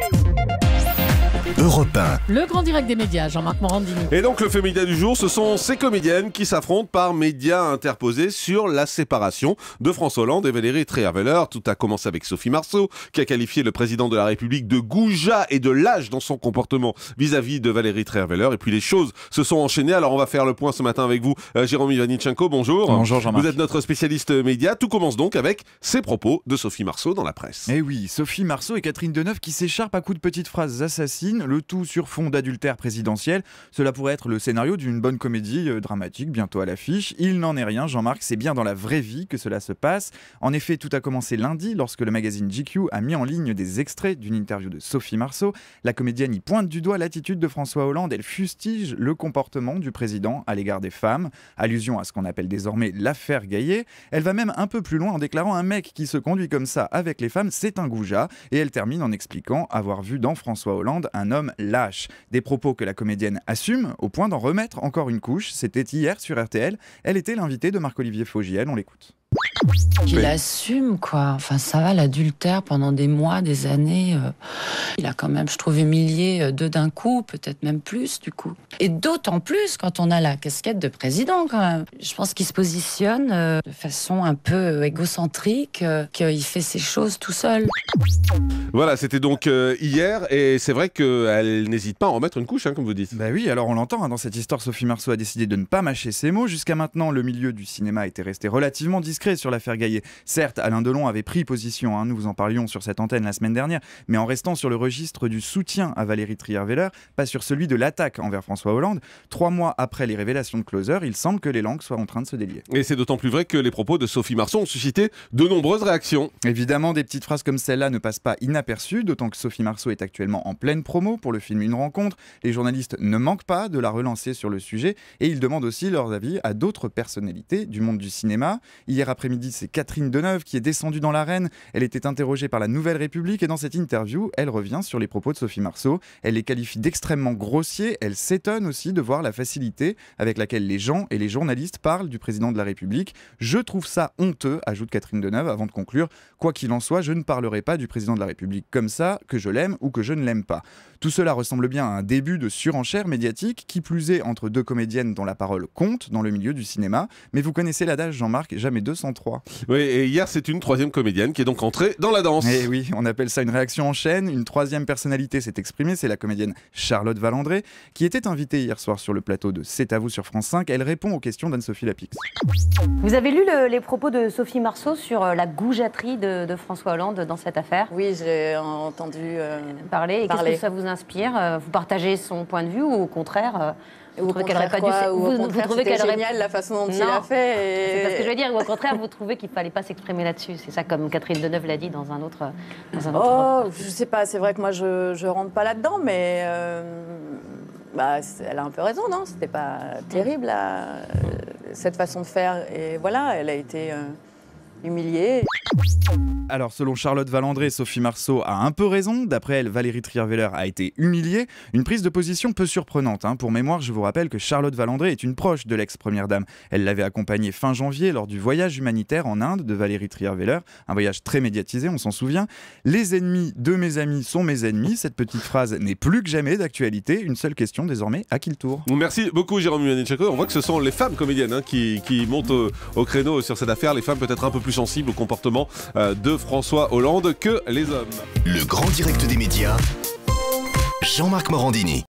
Thank you. Le grand direct des médias, Jean-Marc Morandini. Et donc le fait média du jour, ce sont ces comédiennes qui s'affrontent par médias interposés sur la séparation de François Hollande et Valérie Trierweiler. Tout a commencé avec Sophie Marceau, qui a qualifié le président de la République de goujat et de lâche dans son comportement vis-à-vis de Valérie Trierweiler. Et puis les choses se sont enchaînées. Alors on va faire le point ce matin avec vous, euh, Jérôme Ivanichenko. Bonjour. Bonjour Jean-Marc. Vous êtes notre spécialiste média. Tout commence donc avec ces propos de Sophie Marceau dans la presse. Eh oui, Sophie Marceau et Catherine Deneuve qui s'écharpent à coups de petites phrases assassines le tout sur fond d'adultère présidentiel. Cela pourrait être le scénario d'une bonne comédie euh, dramatique bientôt à l'affiche. Il n'en est rien, Jean-Marc, c'est bien dans la vraie vie que cela se passe. En effet, tout a commencé lundi lorsque le magazine GQ a mis en ligne des extraits d'une interview de Sophie Marceau. La comédienne y pointe du doigt l'attitude de François Hollande, elle fustige le comportement du président à l'égard des femmes, allusion à ce qu'on appelle désormais l'affaire Gaillet. Elle va même un peu plus loin en déclarant un mec qui se conduit comme ça avec les femmes, c'est un goujat, et elle termine en expliquant avoir vu dans François Hollande un homme lâche. Des propos que la comédienne assume au point d'en remettre encore une couche. C'était hier sur RTL. Elle était l'invitée de Marc-Olivier Fogiel. On l'écoute. Il assume, quoi. Enfin, ça va, l'adultère pendant des mois, des années. Euh, il a quand même, je trouve, humilié euh, deux d'un coup, peut-être même plus, du coup. Et d'autant plus quand on a la casquette de président, quand même. Je pense qu'il se positionne euh, de façon un peu égocentrique, qu'il fait ses choses tout seul. Voilà, c'était donc hier, et c'est vrai qu'elle n'hésite pas à en mettre une couche, hein, comme vous dites. Bah oui, alors on l'entend, hein, dans cette histoire, Sophie Marceau a décidé de ne pas mâcher ses mots. Jusqu'à maintenant, le milieu du cinéma était resté relativement discret sur l'affaire Gaillet. Certes, Alain Delon avait pris position, hein, nous vous en parlions sur cette antenne la semaine dernière, mais en restant sur le registre du soutien à Valérie Trierweiler, pas sur celui de l'attaque envers François Hollande. Trois mois après les révélations de Closer, il semble que les langues soient en train de se délier. Et c'est d'autant plus vrai que les propos de Sophie Marceau ont suscité de nombreuses réactions. Évidemment, des petites phrases comme celle-là ne passent pas inaperçues, d'autant que Sophie Marceau est actuellement en pleine promo pour le film Une rencontre. Les journalistes ne manquent pas de la relancer sur le sujet et ils demandent aussi leurs avis à d'autres personnalités du monde du cinéma. Hier après-midi, c'est Catherine Deneuve qui est descendue dans l'arène. Elle était interrogée par la Nouvelle République et dans cette interview, elle revient sur les propos de Sophie Marceau. Elle les qualifie d'extrêmement grossiers. Elle s'étonne aussi de voir la facilité avec laquelle les gens et les journalistes parlent du président de la République. Je trouve ça honteux, ajoute Catherine Deneuve avant de conclure. Quoi qu'il en soit, je ne parlerai pas du président de la République comme ça, que je l'aime ou que je ne l'aime pas. Tout cela ressemble bien à un début de surenchère médiatique, qui plus est entre deux comédiennes dont la parole compte dans le milieu du cinéma. Mais vous connaissez l'adage Jean-Marc, jamais 203 oui, et hier, c'est une troisième comédienne qui est donc entrée dans la danse. Et eh oui, on appelle ça une réaction en chaîne. Une troisième personnalité s'est exprimée, c'est la comédienne Charlotte Valandré, qui était invitée hier soir sur le plateau de C'est à vous sur France 5. Elle répond aux questions d'Anne-Sophie Lapix. Vous avez lu les propos de Sophie Marceau sur euh, la goujaterie de, François Hollande dans cette affaire Oui, j'ai entendu euh, parler. Et quest que ça vous inspire euh, Vous partagez son point de vue ou au contraire vous, qu'elle pas dû. Ou vous, génial la façon dont il a fait. C'est parce que je veux dire. au contraire, vous trouvez qu'il fallait pas s'exprimer là-dessus. C'est ça, comme Catherine Deneuve l'a dit dans un autre. Dans un oh, je sais pas. C'est vrai que moi, je ne rentre pas là-dedans, mais. Euh, bah, elle a un peu raison, non C'était pas terrible euh, cette façon de faire. Et voilà, elle a été. Euh, humilié. Alors, selon Charlotte Valandré, Sophie Marceau a un peu raison. D'après elle, Valérie Trierweiler a été humiliée. Une prise de position peu surprenante. Hein. Pour mémoire, je vous rappelle que Charlotte Valandré est une proche de l'ex-première dame. Elle l'avait accompagnée fin janvier lors du voyage humanitaire en Inde de Valérie Trierweiler. Un voyage très médiatisé, on s'en souvient. Les ennemis de mes amis sont mes ennemis. Cette petite phrase n'est plus que jamais d'actualité. Une seule question désormais à qui le tour Merci beaucoup, Jérôme On voit que ce sont les femmes comédiennes hein, qui, montent au, euh, au créneau sur cette affaire. Les femmes peut-être un peu plus Sensible au comportement euh, de François Hollande que les hommes. Le grand direct des médias, Jean-Marc Morandini.